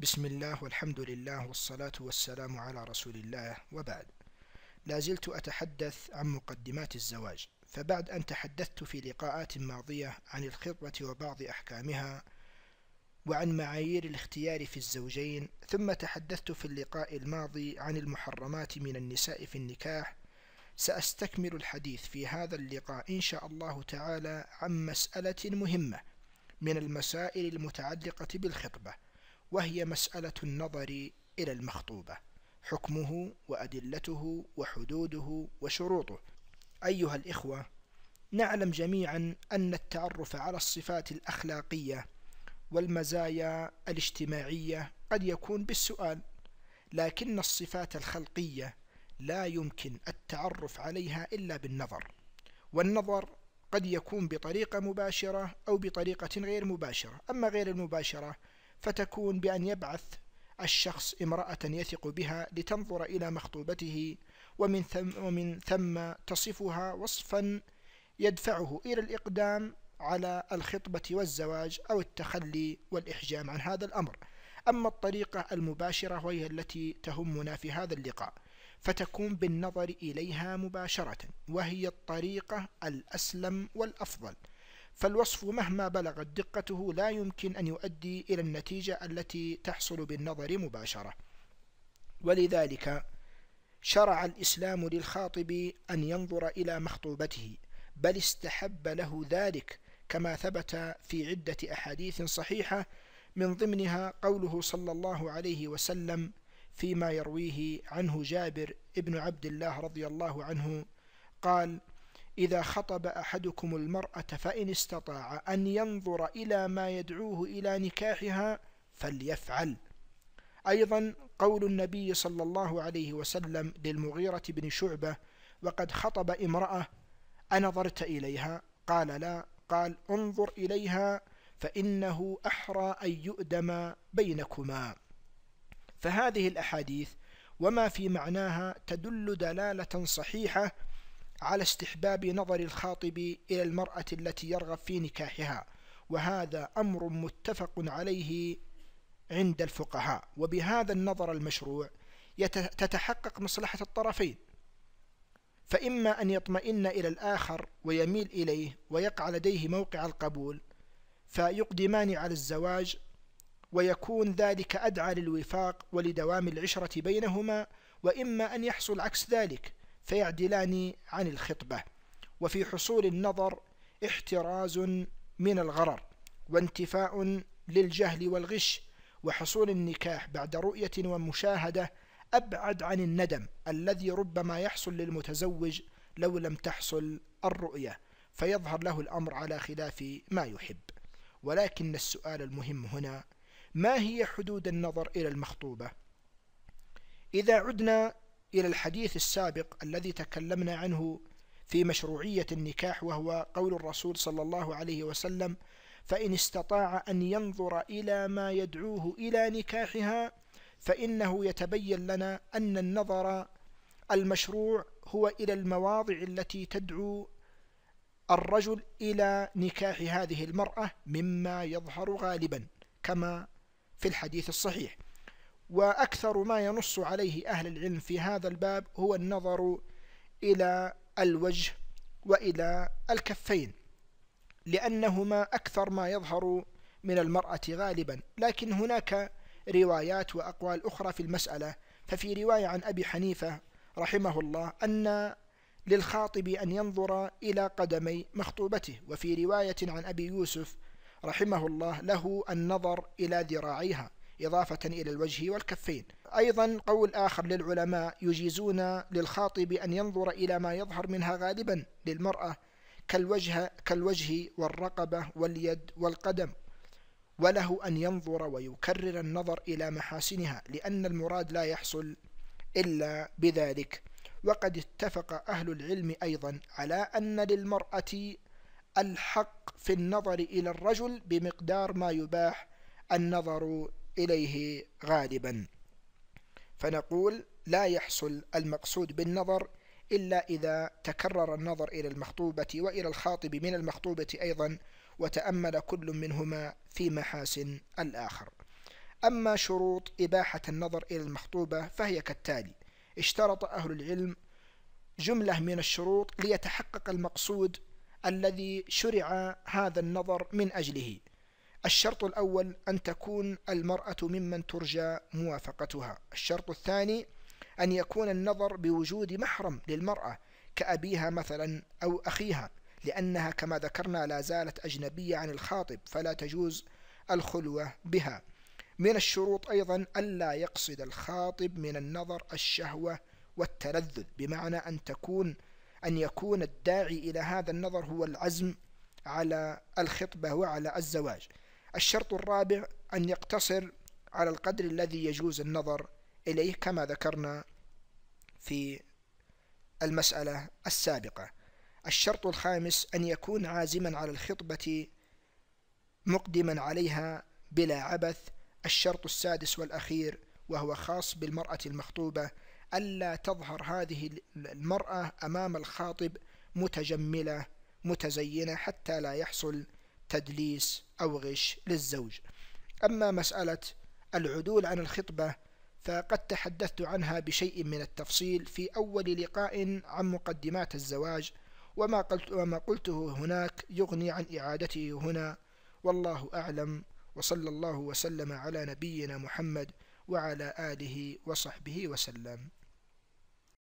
بسم الله والحمد لله والصلاة والسلام على رسول الله وبعد لا زلت أتحدث عن مقدمات الزواج فبعد أن تحدثت في لقاءات ماضية عن الخطبة وبعض أحكامها وعن معايير الاختيار في الزوجين ثم تحدثت في اللقاء الماضي عن المحرمات من النساء في النكاح سأستكمل الحديث في هذا اللقاء إن شاء الله تعالى عن مسألة مهمة من المسائل المتعلقة بالخطبة وهي مسألة النظر إلى المخطوبة حكمه وأدلته وحدوده وشروطه أيها الإخوة نعلم جميعا أن التعرف على الصفات الأخلاقية والمزايا الاجتماعية قد يكون بالسؤال لكن الصفات الخلقية لا يمكن التعرف عليها إلا بالنظر والنظر قد يكون بطريقة مباشرة أو بطريقة غير مباشرة أما غير المباشرة فتكون بأن يبعث الشخص امرأة يثق بها لتنظر إلى مخطوبته ومن ثم, ومن ثم تصفها وصفا يدفعه إلى الإقدام على الخطبة والزواج أو التخلي والإحجام عن هذا الأمر أما الطريقة المباشرة وهي التي تهمنا في هذا اللقاء فتكون بالنظر إليها مباشرة وهي الطريقة الأسلم والأفضل فالوصف مهما بلغت دقته لا يمكن أن يؤدي إلى النتيجة التي تحصل بالنظر مباشرة ولذلك شرع الإسلام للخاطب أن ينظر إلى مخطوبته بل استحب له ذلك كما ثبت في عدة أحاديث صحيحة من ضمنها قوله صلى الله عليه وسلم فيما يرويه عنه جابر ابن عبد الله رضي الله عنه قال إذا خطب أحدكم المرأة فإن استطاع أن ينظر إلى ما يدعوه إلى نكاحها فليفعل أيضا قول النبي صلى الله عليه وسلم للمغيرة بن شعبة وقد خطب امرأة أنظرت إليها قال لا قال انظر إليها فإنه أحرى أن يؤدم بينكما فهذه الأحاديث وما في معناها تدل دلالة صحيحة على استحباب نظر الخاطب إلى المرأة التي يرغب في نكاحها وهذا أمر متفق عليه عند الفقهاء وبهذا النظر المشروع تتحقق مصلحة الطرفين فإما أن يطمئن إلى الآخر ويميل إليه ويقع لديه موقع القبول فيقدمان على الزواج ويكون ذلك أدعى للوفاق ولدوام العشرة بينهما وإما أن يحصل عكس ذلك فيعدلان عن الخطبة وفي حصول النظر احتراز من الغرر وانتفاء للجهل والغش وحصول النكاح بعد رؤية ومشاهدة أبعد عن الندم الذي ربما يحصل للمتزوج لو لم تحصل الرؤية فيظهر له الأمر على خلاف ما يحب ولكن السؤال المهم هنا ما هي حدود النظر إلى المخطوبة؟ إذا عدنا إلى الحديث السابق الذي تكلمنا عنه في مشروعية النكاح وهو قول الرسول صلى الله عليه وسلم فإن استطاع أن ينظر إلى ما يدعوه إلى نكاحها فإنه يتبين لنا أن النظر المشروع هو إلى المواضع التي تدعو الرجل إلى نكاح هذه المرأة مما يظهر غالبا كما في الحديث الصحيح وأكثر ما ينص عليه أهل العلم في هذا الباب هو النظر إلى الوجه وإلى الكفين لأنهما أكثر ما يظهر من المرأة غالبا لكن هناك روايات وأقوال أخرى في المسألة ففي رواية عن أبي حنيفة رحمه الله أن للخاطب أن ينظر إلى قدمي مخطوبته وفي رواية عن أبي يوسف رحمه الله له النظر إلى ذراعيها إضافة إلى الوجه والكفين أيضا قول آخر للعلماء يجيزون للخاطب أن ينظر إلى ما يظهر منها غالبا للمرأة كالوجه, كالوجه والرقبة واليد والقدم وله أن ينظر ويكرر النظر إلى محاسنها لأن المراد لا يحصل إلا بذلك وقد اتفق أهل العلم أيضا على أن للمرأة الحق في النظر إلى الرجل بمقدار ما يباح النظر إليه غالبا فنقول لا يحصل المقصود بالنظر إلا إذا تكرر النظر إلى المخطوبة وإلى الخاطب من المخطوبة أيضا وتأمل كل منهما في محاسن الآخر أما شروط إباحة النظر إلى المخطوبة فهي كالتالي اشترط أهل العلم جملة من الشروط ليتحقق المقصود الذي شرع هذا النظر من أجله الشرط الأول أن تكون المرأة ممن ترجى موافقتها الشرط الثاني أن يكون النظر بوجود محرم للمرأة كأبيها مثلا أو أخيها لأنها كما ذكرنا لا زالت أجنبية عن الخاطب فلا تجوز الخلوة بها من الشروط أيضا ألا يقصد الخاطب من النظر الشهوة والتلذذ بمعنى أن تكون أن يكون الداعي إلى هذا النظر هو العزم على الخطبة وعلى الزواج الشرط الرابع أن يقتصر على القدر الذي يجوز النظر إليه كما ذكرنا في المسألة السابقة الشرط الخامس أن يكون عازما على الخطبة مقدما عليها بلا عبث الشرط السادس والأخير وهو خاص بالمرأة المخطوبة ألا تظهر هذه المرأة أمام الخاطب متجملة متزينة حتى لا يحصل تدليس أو غش للزوج أما مسألة العدول عن الخطبة فقد تحدثت عنها بشيء من التفصيل في أول لقاء عن مقدمات الزواج وما, قلت وما قلته هناك يغني عن إعادته هنا والله أعلم وصلى الله وسلم على نبينا محمد وعلى آله وصحبه وسلم